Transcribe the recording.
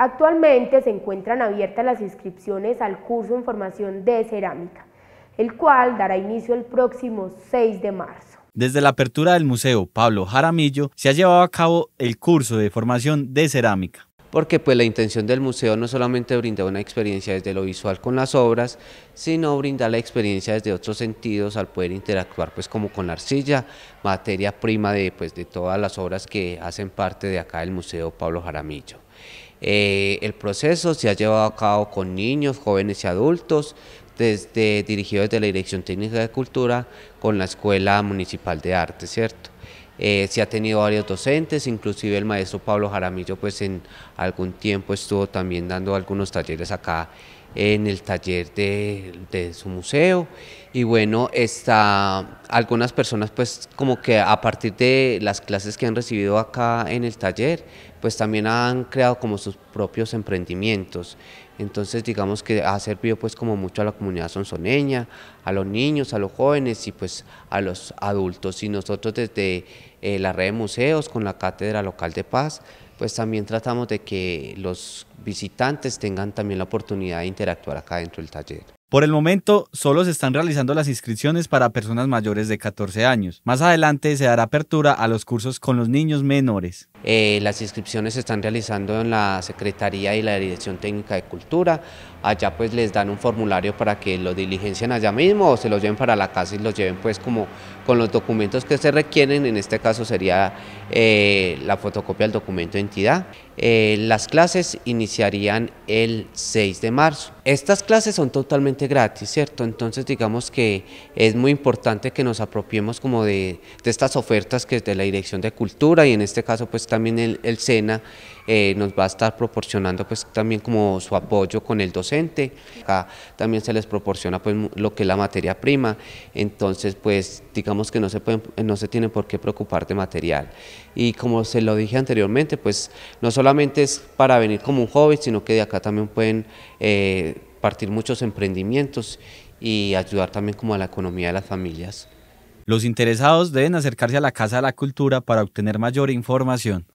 Actualmente se encuentran abiertas las inscripciones al curso en formación de cerámica, el cual dará inicio el próximo 6 de marzo. Desde la apertura del Museo Pablo Jaramillo se ha llevado a cabo el curso de formación de cerámica porque pues la intención del museo no solamente brinda una experiencia desde lo visual con las obras, sino brindar la experiencia desde otros sentidos al poder interactuar pues como con la arcilla, materia prima de pues, de todas las obras que hacen parte de acá del Museo Pablo Jaramillo. Eh, el proceso se ha llevado a cabo con niños, jóvenes y adultos, desde, dirigido desde la Dirección Técnica de Cultura con la Escuela Municipal de Arte, ¿cierto? Eh, se ha tenido varios docentes, inclusive el maestro Pablo Jaramillo pues en algún tiempo estuvo también dando algunos talleres acá en el taller de su museo y bueno, está, algunas personas pues como que a partir de las clases que han recibido acá en el taller, pues también han creado como sus propios emprendimientos. Entonces digamos que ha servido pues como mucho a la comunidad sonsoneña, a los niños, a los jóvenes y pues a los adultos. Y nosotros desde eh, la red de museos con la Cátedra Local de Paz, pues también tratamos de que los visitantes tengan también la oportunidad de interactuar acá dentro del taller. Por el momento, solo se están realizando las inscripciones para personas mayores de 14 años. Más adelante se dará apertura a los cursos con los niños menores. Eh, las inscripciones se están realizando en la Secretaría y la Dirección Técnica de Cultura. Allá pues les dan un formulario para que lo diligencien allá mismo o se lo lleven para la casa y lo lleven pues como con los documentos que se requieren. En este caso sería eh, la fotocopia del documento de entidad. Eh, las clases iniciarían el 6 de marzo. Estas clases son totalmente gratis, ¿cierto? Entonces digamos que es muy importante que nos apropiemos como de, de estas ofertas que es de la Dirección de Cultura y en este caso pues también el, SENA eh, nos va a estar proporcionando pues también como su apoyo con el docente, acá también se les proporciona pues lo que es la materia prima, entonces pues digamos que no se, no se tienen por qué preocupar de material y como se lo dije anteriormente pues no solamente es para venir como un hobby sino que de acá también pueden eh, partir muchos emprendimientos y ayudar también como a la economía de las familias. Los interesados deben acercarse a la Casa de la Cultura para obtener mayor información.